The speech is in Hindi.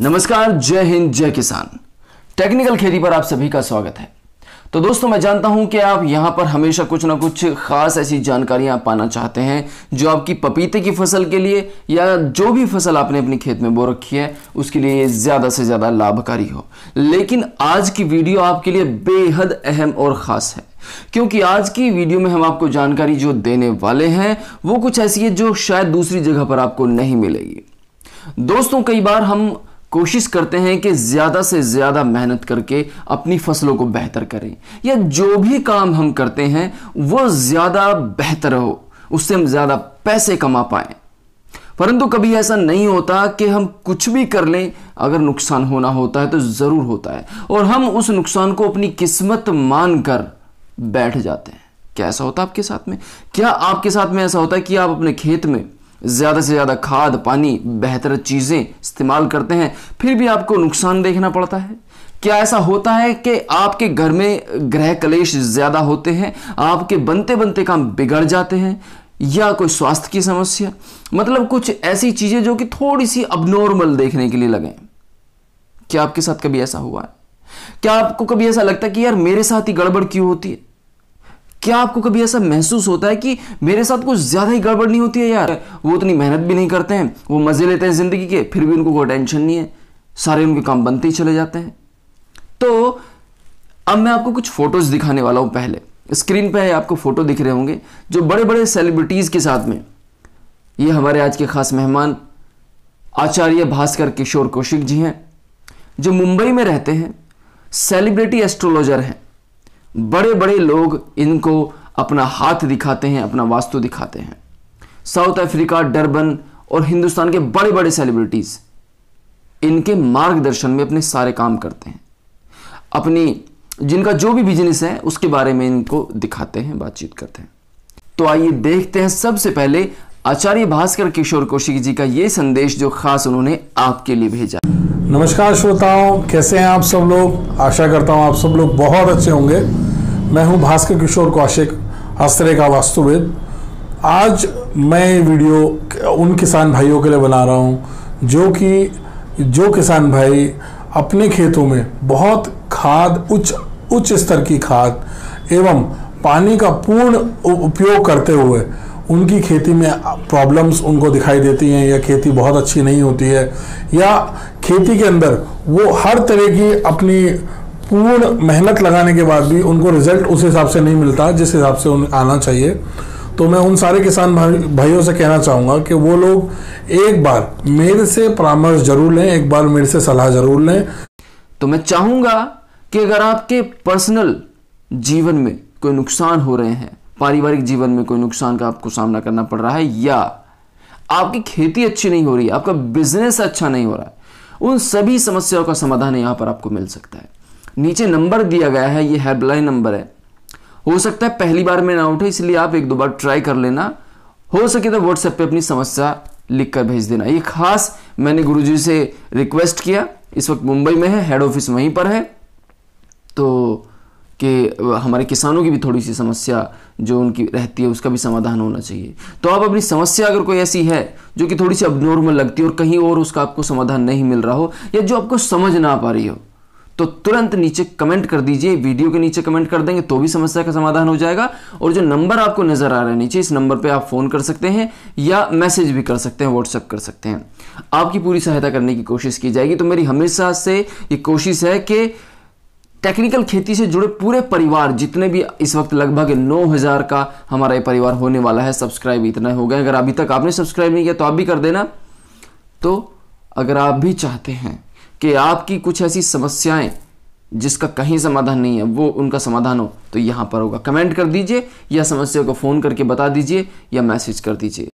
नमस्कार जय हिंद जय किसान टेक्निकल खेती पर आप सभी का स्वागत है तो दोस्तों मैं जानता हूं कि आप यहां पर हमेशा कुछ ना कुछ खास ऐसी जानकारियां पाना चाहते हैं जो आपकी पपीते की फसल के लिए या जो भी फसल आपने अपने खेत में बो रखी है उसके लिए ज़्यादा से ज़्यादा लाभकारी हो लेकिन आज की वीडियो आपके लिए बेहद अहम और ख़ास है क्योंकि आज की वीडियो में हम आपको जानकारी जो देने वाले हैं वो कुछ ऐसी है जो शायद दूसरी जगह पर आपको नहीं मिलेगी दोस्तों कई बार हम कोशिश करते हैं कि ज़्यादा से ज़्यादा मेहनत करके अपनी फसलों को बेहतर करें या जो भी काम हम करते हैं वो ज़्यादा बेहतर हो उससे हम ज़्यादा पैसे कमा पाए परंतु कभी ऐसा नहीं होता कि हम कुछ भी कर लें अगर नुकसान होना होता है तो ज़रूर होता है और हम उस नुकसान को अपनी किस्मत मान कर बैठ जाते हैं क्या ऐसा होता है आपके साथ में क्या आपके साथ में ऐसा होता है कि आप अपने खेत में ज़्यादा से ज़्यादा खाद पानी बेहतर चीज़ें इस्तेमाल करते हैं फिर भी आपको नुकसान देखना पड़ता है क्या ऐसा होता है कि आपके घर में ग्रह कलेश ज़्यादा होते हैं आपके बनते बनते काम बिगड़ जाते हैं या कोई स्वास्थ्य की समस्या मतलब कुछ ऐसी चीज़ें जो कि थोड़ी सी अबनॉर्मल देखने के लिए लगें क्या आपके साथ कभी ऐसा हुआ है क्या आपको कभी ऐसा लगता है कि यार मेरे साथ ही गड़बड़ क्यों होती है क्या आपको कभी ऐसा महसूस होता है कि मेरे साथ कुछ ज़्यादा ही गड़बड़ नहीं होती है यार वो उतनी मेहनत भी नहीं करते हैं वो मज़े लेते हैं ज़िंदगी के फिर भी उनको कोई टेंशन नहीं है सारे उनके काम बनते ही चले जाते हैं तो अब मैं आपको कुछ फ़ोटोज़ दिखाने वाला हूँ पहले स्क्रीन पर आपको फ़ोटो दिख रहे होंगे जो बड़े बड़े सेलिब्रिटीज़ के साथ में ये हमारे आज के ख़ास मेहमान आचार्य भास्कर किशोर कौशिक जी हैं जो मुंबई में रहते हैं सेलिब्रिटी एस्ट्रोलॉजर हैं बड़े बड़े लोग इनको अपना हाथ दिखाते हैं अपना वास्तु दिखाते हैं साउथ अफ्रीका डरबन और हिंदुस्तान के बड़े बड़े सेलिब्रिटीज़ इनके मार्गदर्शन में अपने सारे काम करते हैं अपनी जिनका जो भी बिजनेस है उसके बारे में इनको दिखाते हैं बातचीत करते हैं तो आइए देखते हैं सबसे पहले आचार्य भास्कर किशोर कौशिक जी का ये संदेश जो खास उन्होंने आपके लिए भेजा नमस्कार श्रोताओं कैसे हैं आप सब लोग आशा करता हूं आप सब लोग बहुत अच्छे होंगे मैं हूं भास्कर किशोर कौशिक हस्तरे का वास्तुविद आज मैं वीडियो उन किसान भाइयों के लिए बना रहा हूं जो कि जो किसान भाई अपने खेतों में बहुत खाद उच्च उच्च स्तर की खाद एवं पानी का पूर्ण उपयोग करते हुए उनकी खेती में प्रॉब्लम्स उनको दिखाई देती हैं या खेती बहुत अच्छी नहीं होती है या खेती के अंदर वो हर तरह की अपनी पूर्ण मेहनत लगाने के बाद भी उनको रिजल्ट उस हिसाब से नहीं मिलता जिस हिसाब से उन्हें आना चाहिए तो मैं उन सारे किसान भाई भाइयों से कहना चाहूँगा कि वो लोग एक बार मेरे से परामर्श जरूर लें एक बार मेरे से सलाह जरूर लें तो मैं चाहूँगा कि अगर आपके पर्सनल जीवन में कोई नुकसान हो रहे हैं पारिवारिक जीवन में कोई नुकसान का आपको सामना करना पड़ रहा है या आपकी खेती अच्छी नहीं हो रही आपका बिजनेस अच्छा नहीं हो रहा है उन सभी समस्याओं का समाधान यहां पर आपको मिल सकता है नीचे नंबर दिया गया है ये हेल्पलाइन नंबर है हो सकता है पहली बार में ना उठे इसलिए आप एक दो बार ट्राई कर लेना हो सके तो व्हाट्सएप पे अपनी समस्या लिख कर भेज देना ये खास मैंने गुरुजी से रिक्वेस्ट किया इस वक्त मुंबई में है हेड ऑफिस वहीं पर है तो कि हमारे किसानों की भी थोड़ी सी समस्या जो उनकी रहती है उसका भी समाधान होना चाहिए तो आप अपनी समस्या अगर कोई ऐसी है जो कि थोड़ी सी अब नॉर्मल लगती है और कहीं और उसका आपको समाधान नहीं मिल रहा हो या जो आपको समझ ना पा रही हो तो तुरंत नीचे कमेंट कर दीजिए वीडियो के नीचे कमेंट कर देंगे तो भी समस्या का समाधान हो जाएगा और जो नंबर आपको नजर आ रहा है नीचे इस नंबर पे आप फोन कर सकते हैं या मैसेज भी कर सकते हैं व्हाट्सएप कर सकते हैं आपकी पूरी सहायता करने की कोशिश की जाएगी तो मेरी हमेशा से ये कोशिश है कि टेक्निकल खेती से जुड़े पूरे परिवार जितने भी इस वक्त लगभग 9000 का हमारा ये परिवार होने वाला है सब्सक्राइब इतना हो गया अगर अभी तक आपने सब्सक्राइब नहीं किया तो आप भी कर देना तो अगर आप भी चाहते हैं कि आपकी कुछ ऐसी समस्याएं जिसका कहीं समाधान नहीं है वो उनका समाधान हो तो यहाँ पर होगा कमेंट कर दीजिए या समस्या को फ़ोन करके बता दीजिए या मैसेज कर दीजिए